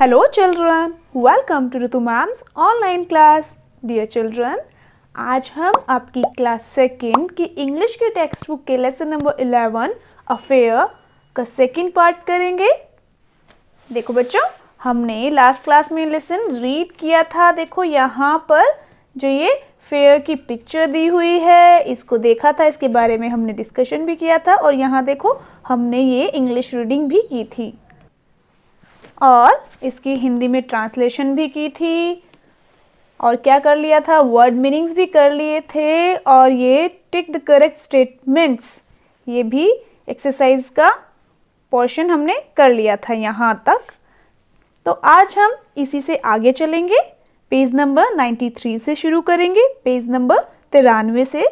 Hello children, welcome to Ritu Ma'am's online class. Dear children, आज हम आपकी class second की इंग्लिश के टेक्स्ट बुक के लेसन नंबर इलेवन अफेयर का सेकेंड पार्ट करेंगे देखो बच्चों हमने लास्ट क्लास में लेसन रीड किया था देखो यहाँ पर जो ये फेयर की पिक्चर दी हुई है इसको देखा था इसके बारे में हमने डिस्कशन भी किया था और यहाँ देखो हमने ये इंग्लिश रीडिंग भी की थी और इसकी हिंदी में ट्रांसलेशन भी की थी और क्या कर लिया था वर्ड मीनिंग्स भी कर लिए थे और ये टिक द करेक्ट स्टेटमेंट्स ये भी एक्सरसाइज का पोर्शन हमने कर लिया था यहाँ तक तो आज हम इसी से आगे चलेंगे पेज नंबर 93 से शुरू करेंगे पेज नंबर तिरानवे से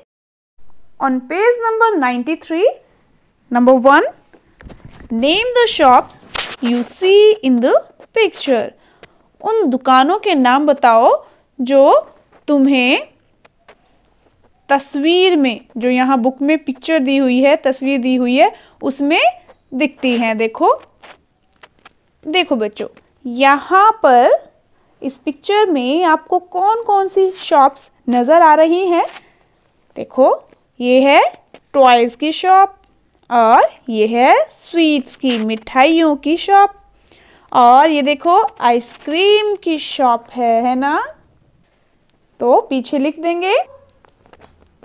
on page number 93 number one name the shops you see in the picture उन दुकानों के नाम बताओ जो तुम्हें तस्वीर में जो यहाँ बुक में पिक्चर दी हुई है तस्वीर दी हुई है उसमें दिखती हैं देखो देखो बच्चों यहाँ पर इस पिक्चर में आपको कौन कौन सी शॉप्स नज़र आ रही हैं देखो ये है टॉयज़ की शॉप और ये है स्वीट्स की मिठाइयों की शॉप और ये देखो आइसक्रीम की शॉप है है ना तो पीछे लिख देंगे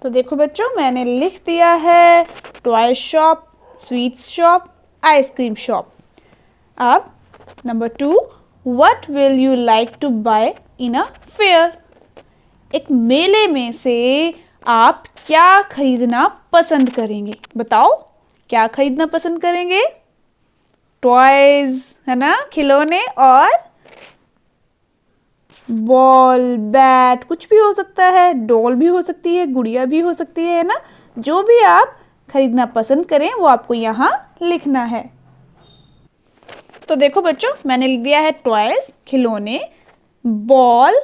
तो देखो बच्चों मैंने लिख दिया है toy shop sweets shop ice cream shop अब number two what will you like to buy in a fair एक मेले में से आप क्या खरीदना पसंद करेंगे बताओ क्या खरीदना पसंद करेंगे टॉयज है ना खिलौने और बॉल बैट कुछ भी हो सकता है डॉल भी हो सकती है गुड़िया भी हो सकती है ना जो भी आप खरीदना पसंद करें वो आपको यहाँ लिखना है तो देखो बच्चों मैंने लिख दिया है टॉयज खिलौने बॉल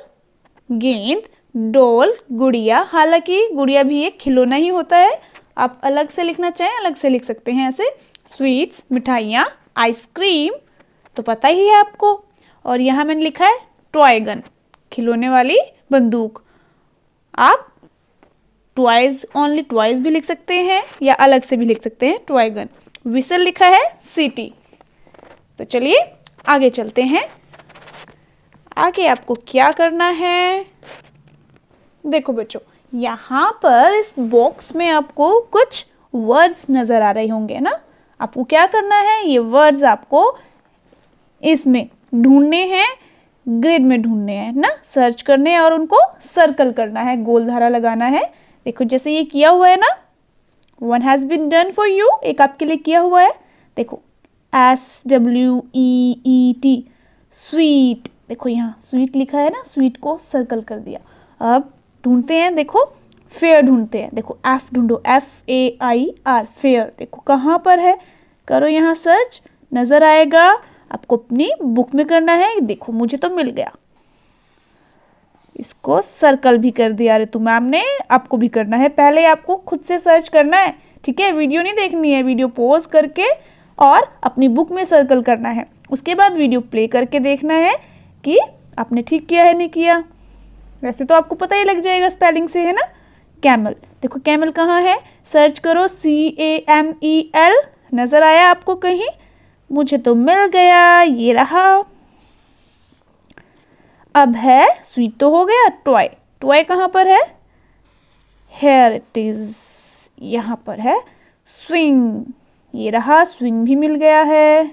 गेंद डोल गुड़िया हालांकि गुड़िया भी एक खिलौना ही होता है आप अलग से लिखना चाहें अलग से लिख सकते हैं ऐसे स्वीट्स मिठाइयाँ आइसक्रीम तो पता ही है आपको और यहाँ मैंने लिखा है टॉय गन खिलौने वाली बंदूक आप ट्वाइज ओनली ट्वाइज भी लिख सकते हैं या अलग से भी लिख सकते हैं टॉय गन विसल लिखा है सिटी तो चलिए आगे चलते हैं आगे आपको क्या करना है देखो बच्चों यहाँ पर इस बॉक्स में आपको कुछ वर्ड्स नज़र आ रहे होंगे ना आपको क्या करना है ये वर्ड्स आपको इसमें ढूंढने हैं ग्रिड में ढूंढने हैं ना सर्च करने हैं और उनको सर्कल करना है गोल धारा लगाना है देखो जैसे ये किया हुआ है ना one has been done for you एक आपके लिए किया हुआ है देखो S W E E T sweet देखो यहाँ स्वीट लिखा है ना स्वीट को सर्कल कर दिया अब ढूंढते हैं देखो फेयर ढूंढते हैं देखो एफ ढूंढो F A I R fair देखो कहाँ पर है करो यहाँ सर्च नज़र आएगा आपको अपनी बुक में करना है देखो मुझे तो मिल गया इसको सर्कल भी कर दिया तो मैम ने आपको भी करना है पहले आपको खुद से सर्च करना है ठीक है वीडियो नहीं देखनी है वीडियो पॉज करके और अपनी बुक में सर्कल करना है उसके बाद वीडियो प्ले करके देखना है कि आपने ठीक किया है नहीं किया वैसे तो आपको पता ही लग जाएगा स्पेलिंग से है ना कैमल देखो कैमल कहाँ है सर्च करो सी ए एम ई एल नज़र आया आपको कहीं मुझे तो मिल गया ये रहा अब है स्वीट तो हो गया टॉय टॉय कहाँ पर है हेयर इट इज़ यहाँ पर है स्विंग ये रहा स्विंग भी मिल गया है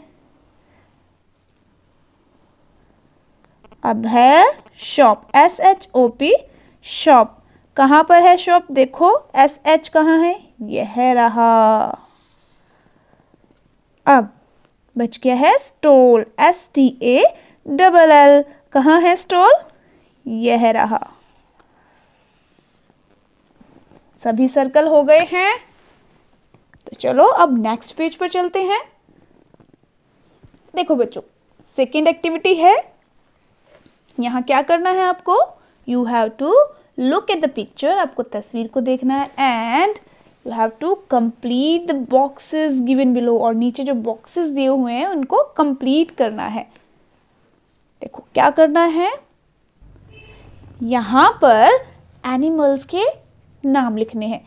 अब है shop S H O P shop कहाँ पर है शॉप देखो एस एच कहाँ है यह रहा अब बच गया है stall S T A double L कहाँ है स्टोल यह रहा सभी सर्कल हो गए हैं तो चलो अब नेक्स्ट पेज पर चलते हैं देखो बच्चों सेकेंड एक्टिविटी है यहाँ क्या करना है आपको you have to look at the picture आपको तस्वीर को देखना है and you have to complete the boxes given below और नीचे जो बॉक्सेस दिए हुए हैं उनको कंप्लीट करना है देखो क्या करना है यहाँ पर एनिमल्स के नाम लिखने हैं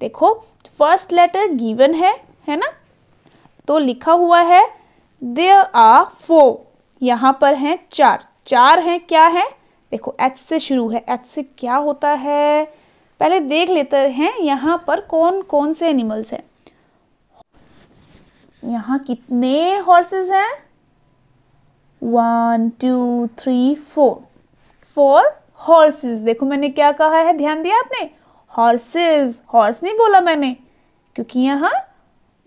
देखो फर्स्ट लेटर गिवन है है ना तो लिखा हुआ है देर आर फोर यहाँ पर हैं चार चार हैं क्या है देखो एच से शुरू है एच से क्या होता है पहले देख लेते हैं यहाँ पर कौन कौन से एनिमल्स हैं यहाँ कितने हॉर्सेस हैं one two three four four horses देखो मैंने क्या कहा है ध्यान दिया आपने हॉर्सेस हॉर्स नहीं बोला मैंने क्योंकि यहाँ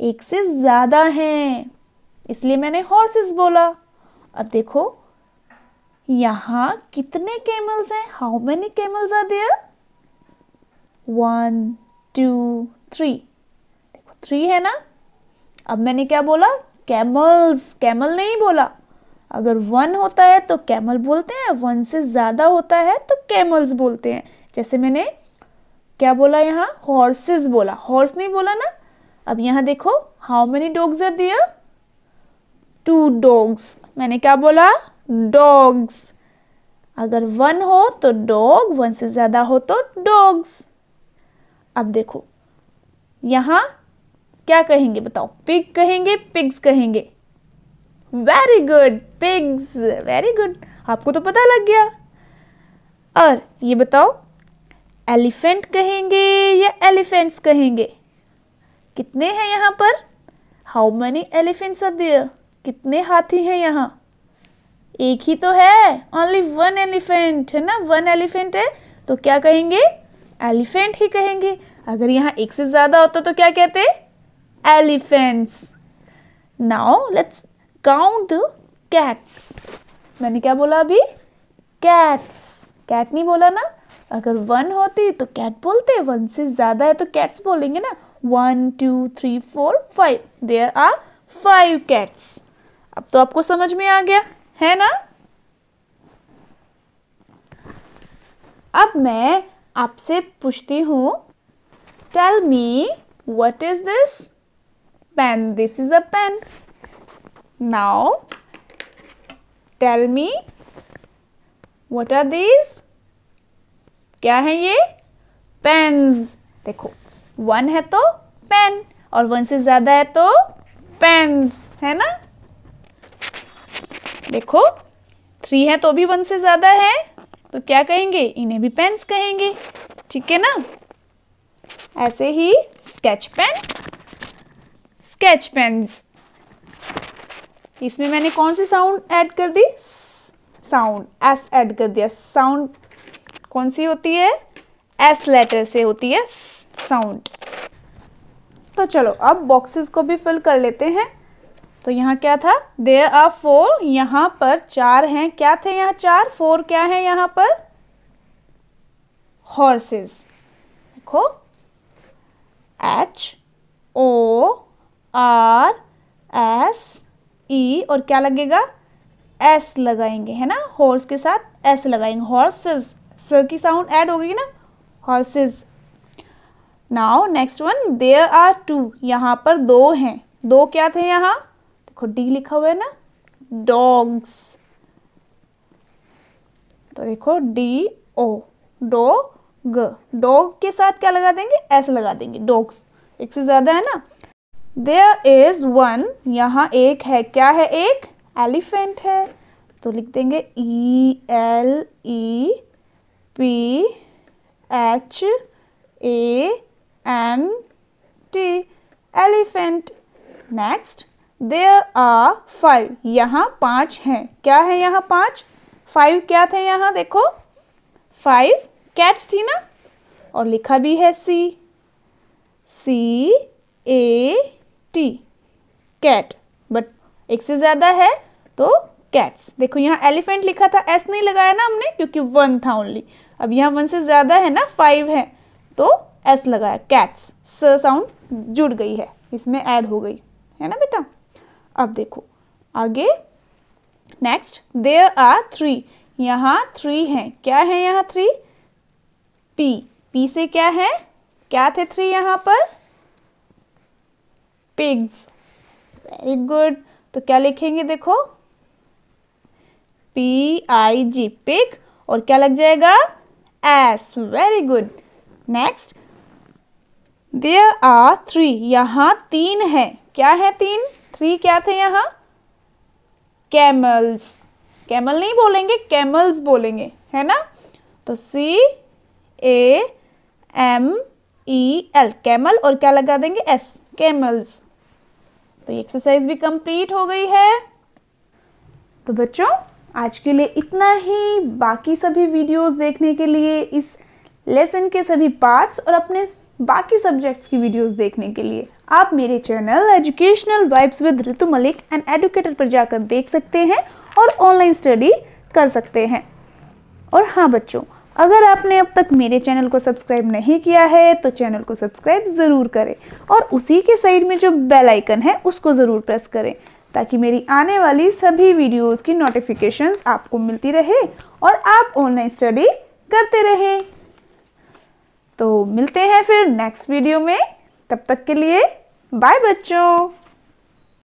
एक से ज़्यादा हैं इसलिए मैंने हॉर्सेस बोला अब देखो यहाँ कितने कैमल्स हैं how many camels are there one two three देखो थ्री है ना अब मैंने क्या बोला कैमल्स कैमल नहीं बोला अगर वन होता है तो कैमल बोलते हैं वन से ज़्यादा होता है तो कैमल्स बोलते हैं जैसे मैंने क्या बोला यहाँ हॉर्सेस बोला हॉर्स नहीं बोला ना अब यहाँ देखो how many dogs are there two dogs मैंने क्या बोला डॉग्स अगर वन हो तो डॉग वन से ज़्यादा हो तो डॉग्स अब देखो यहां क्या कहेंगे बताओ पिग कहेंगे पिग्स कहेंगे very good pigs very good आपको तो पता लग गया और ये बताओ एलिफेंट कहेंगे या एलिफेंट्स कहेंगे कितने हैं यहाँ पर how many elephants are there कितने हाथी हैं यहाँ एक ही तो है ओनली वन एलिफेंट है ना वन एलिफेंट है तो क्या कहेंगे एलिफेंट ही कहेंगे अगर यहाँ एक से ज़्यादा होता तो क्या कहते elephants now let's count the cats मैंने क्या बोला अभी कैट्स कैट नहीं बोला ना अगर वन होती तो कैट बोलते वन से ज़्यादा है तो कैट्स बोलेंगे ना one two three four five there are five cats अब तो आपको समझ में आ गया है ना अब मैं आपसे पूछती हूँ tell me what is this pen this is a pen now tell me what are these क्या है ये पेन्स देखो वन है तो पेन और वन से ज्यादा है तो पेन्स है ना देखो थ्री है तो भी वन से ज़्यादा है तो क्या कहेंगे इन्हें भी पेन्स कहेंगे ठीक है ना ऐसे ही स्केच पेन स्केच पेन्स इसमें मैंने कौन सी साउंड ऐड कर दी साउंड एस ऐड कर दिया साउंड कौन सी होती है एस लेटर से होती है साउंड तो चलो अब बॉक्सेस को भी फिल कर लेते हैं तो यहाँ क्या था देर आर फोर यहाँ पर चार हैं क्या थे यहाँ चार फोर क्या है यहाँ पर हॉर्सेस देखो H O R S E और क्या लगेगा एस लगाएंगे है ना हॉर्स के साथ एस लगाएंगे हॉर्सेस स की साउंड ऐड गई ना horses now next one there are two यहाँ पर दो हैं दो क्या थे यहाँ देखो डी लिखा हुआ है ना डॉग्स तो देखो डी ओ ग डॉग के साथ क्या लगा देंगे एस लगा देंगे डॉग्स एक से ज़्यादा है ना देयर इज वन यहाँ एक है क्या है एक एलिफेंट है तो लिख देंगे E L E P H A N T elephant next there are five यहाँ पांच हैं क्या है यहाँ पांच फाइव क्या थे यहाँ देखो फाइव कैट्स थी ना और लिखा भी है C C A T cat but एक से ज़्यादा है तो कैट्स देखो यहाँ एलिफेंट लिखा था एस नहीं लगाया ना हमने क्योंकि वन था ओनली अब यहाँ वन से ज़्यादा है ना फाइव है तो एस लगाया कैट्स स साउंड जुड़ गई है इसमें ऐड हो गई है ना बेटा अब देखो आगे नेक्स्ट देर आर थ्री यहाँ थ्री हैं क्या है यहाँ थ्री पी पी से क्या है क्या थे थ्री यहाँ पर पिग्स वेरी गुड तो क्या लिखेंगे देखो पी आई जी पिग और क्या लग जाएगा yes very good next there are three यहाँ तीन है क्या है तीन थ्री क्या थे यहाँ कैमल्स कैमल नहीं बोलेंगे कैमल्स बोलेंगे है ना तो C A M E L camel और क्या लगा देंगे एस कैमल्स तो ये एक्सरसाइज भी कंप्लीट हो गई है तो बच्चों आज के लिए इतना ही बाकी सभी वीडियोस देखने के लिए इस लेसन के सभी पार्ट्स और अपने बाकी सब्जेक्ट्स की वीडियोस देखने के लिए आप मेरे channel educational vibes with Ritu Malik and educator पर जाकर देख सकते हैं और ऑनलाइन स्टडी कर सकते हैं और हाँ बच्चों अगर आपने अब तक मेरे चैनल को सब्सक्राइब नहीं किया है तो चैनल को सब्सक्राइब ज़रूर करें और उसी के साइड में जो बेल आइकन है उसको ज़रूर प्रेस करें ताकि मेरी आने वाली सभी वीडियोस की नोटिफिकेशंस आपको मिलती रहे और आप ऑनलाइन स्टडी करते रहें तो मिलते हैं फिर नेक्स्ट वीडियो में तब तक के लिए बाय बच्चों